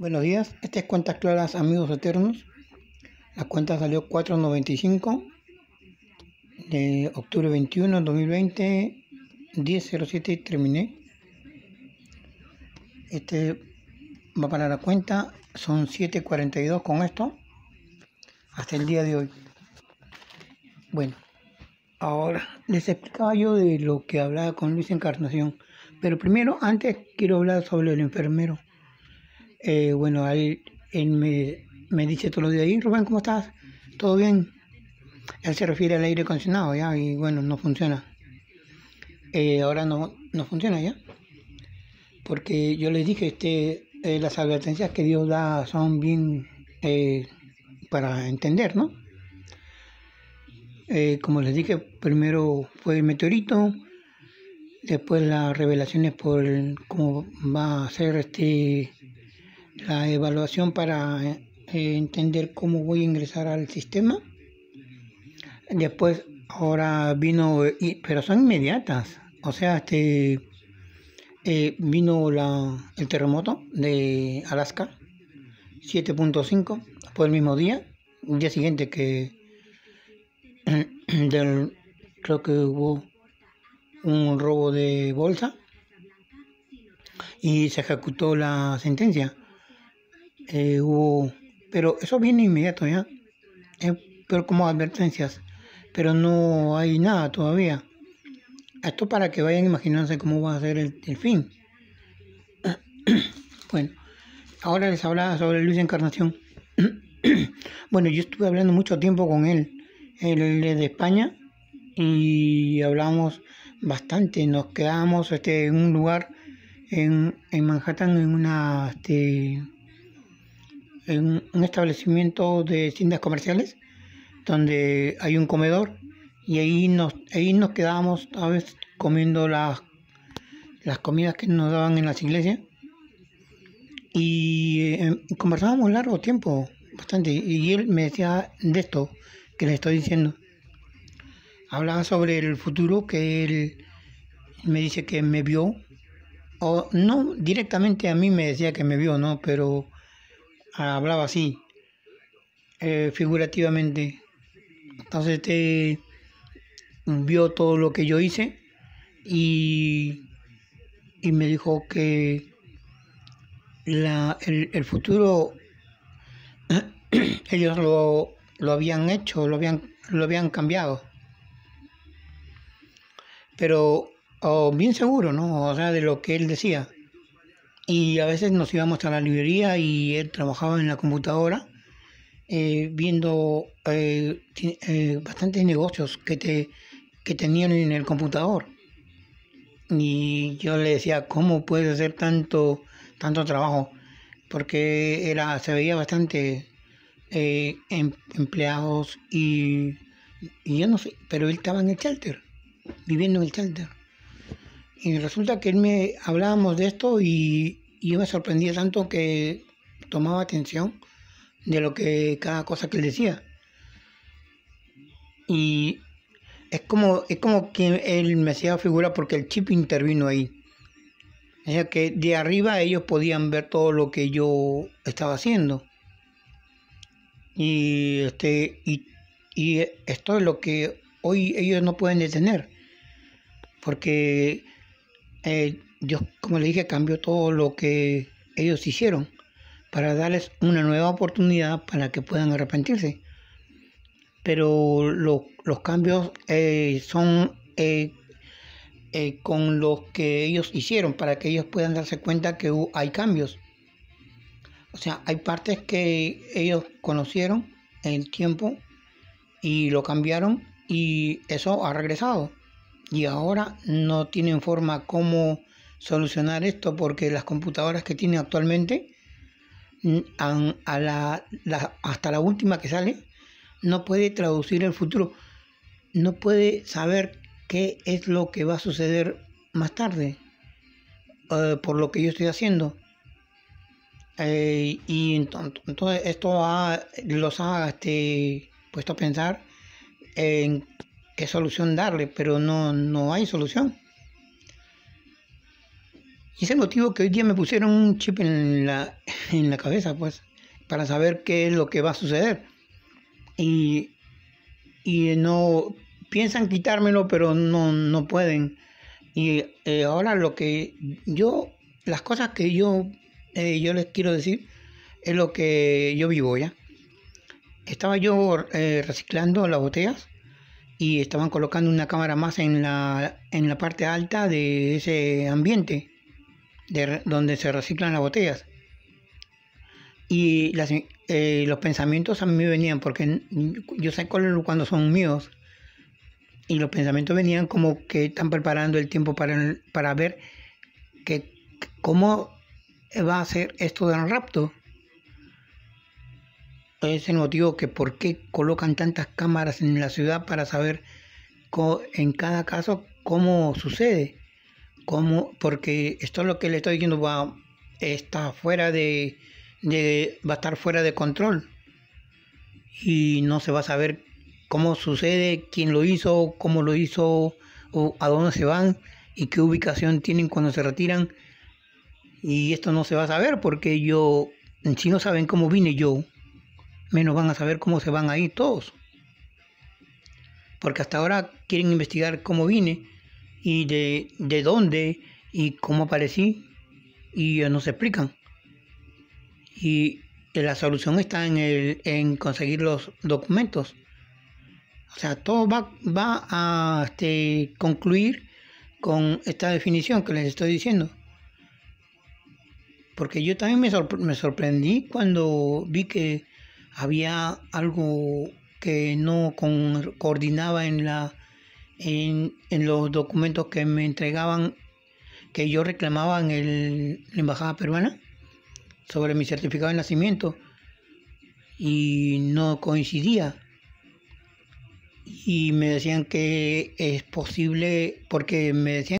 Buenos días, este es cuentas claras amigos eternos. La cuenta salió 4.95 de octubre 21, 2020, 10.07 y terminé. Este va para la cuenta, son 7.42 con esto hasta el día de hoy. Bueno, ahora les explicaba yo de lo que hablaba con Luis Encarnación, pero primero, antes quiero hablar sobre el enfermero eh, bueno, él, me, dice todos los días, ¿y Rubén, cómo estás? ¿Todo bien? Él se refiere al aire acondicionado, ¿ya? Y bueno, no funciona. Eh, ahora no, no funciona, ¿ya? Porque yo les dije, este, eh, las advertencias que Dios da son bien para entender, ¿no? como les dije, primero fue el meteorito, después las revelaciones por cómo va a ser este la evaluación para eh, entender cómo voy a ingresar al sistema. Después, ahora vino, pero son inmediatas. O sea, este eh, vino la, el terremoto de Alaska, 7.5, fue el mismo día, el día siguiente que del, creo que hubo un robo de bolsa y se ejecutó la sentencia. Eh, hubo, pero eso viene inmediato ya, eh, pero como advertencias, pero no hay nada todavía. Esto para que vayan imaginándose cómo va a ser el, fin. bueno, ahora les hablaba sobre Luis Encarnación. bueno, yo estuve hablando mucho tiempo con él. Él es de España y hablamos bastante. Nos quedamos este, en un lugar en, en Manhattan, en una... Este, en un establecimiento de tiendas comerciales donde hay un comedor y ahí nos, ahí nos quedábamos a veces comiendo las, las comidas que nos daban en las iglesias y eh, em, conversábamos largo tiempo, bastante, y él me decía de esto que le estoy diciendo. Hablaba sobre el futuro que él me dice que me vio, o no directamente a mí me decía que me vio, ¿no? Pero hablaba así, eh, figurativamente. Entonces este mm, vio todo lo que yo hice y, me dijo que la, el, futuro ellos lo, lo, habían hecho, lo habían, lo habían cambiado. Pero oh, bien seguro, ¿no? O sea, de lo que él decía y a veces nos íbamos a la librería y él trabajaba en la computadora eh, viendo eh, eh, bastantes negocios que, te, tenían en el computador. Y yo le decía, ¿cómo puedes hacer tanto, tanto trabajo? Porque era, se veía bastante em, empleados y, y yo no sé, pero él estaba en el shelter, viviendo en el shelter. Y resulta que él me hablábamos de esto y, yo me sorprendía tanto que tomaba atención de lo que cada cosa que él decía. Y es como, es como que él me hacía figura porque el chip intervino ahí. O sea que de arriba ellos podían ver todo lo que yo estaba haciendo. Y este y esto es lo que hoy ellos no pueden detener. Porque Dios, eh, yo, como le dije, cambió todo lo que ellos hicieron para darles una nueva oportunidad para que puedan arrepentirse. Pero los cambios eh, son eh, con los que ellos hicieron para que ellos puedan darse cuenta que hay cambios. O sea, hay partes que ellos conocieron en el tiempo y lo cambiaron y eso ha regresado y ahora no tienen forma cómo solucionar esto porque las computadoras que tienen actualmente hasta la última que sale no puede traducir el futuro no puede saber qué es lo que va a suceder más tarde eh, por lo que yo estoy haciendo eh, y entonces, entonces esto los ha este, puesto a pensar en qué solución darle, pero no, no hay solución. Y ese motivo que hoy día me pusieron un chip en la, en la cabeza, pues, para saber qué es lo que va a suceder. Y, no piensan quitármelo, pero no, no pueden. Y eh, ahora lo que yo, las cosas que yo, eh, yo les quiero decir es lo que yo vivo ya. Estaba yo eh, reciclando las botellas y estaban colocando una cámara más en la, en la parte alta de ese ambiente de, donde se reciclan las botellas. Y eh, los pensamientos a mí venían, porque yo sé cuando son míos, y los pensamientos venían como que están preparando el tiempo para, para ver que, cómo va a ser esto del rapto es el motivo que por qué colocan tantas cámaras en la ciudad para saber en cada caso cómo sucede. Cómo, porque esto es lo que le estoy diciendo va está fuera de, de va a estar fuera de control y no se va a saber cómo sucede, quién lo hizo, cómo lo hizo, a dónde se van y qué ubicación tienen cuando se retiran. Y esto no se va a saber porque yo, si no saben cómo vine yo, menos van a saber cómo se van ahí todos. Porque hasta ahora quieren investigar cómo vine y de, de dónde y cómo aparecí y no se explican. Y eh, la solución está en, el, en conseguir los documentos. O sea, todo va, va a este, concluir con esta definición que les estoy diciendo. Porque yo también me, me sorprendí cuando vi que había algo que no coordinaba en, la, en, los documentos que me entregaban, que yo reclamaba en la Embajada Peruana sobre mi certificado de nacimiento y no coincidía. Y me decían que es posible, porque me decían...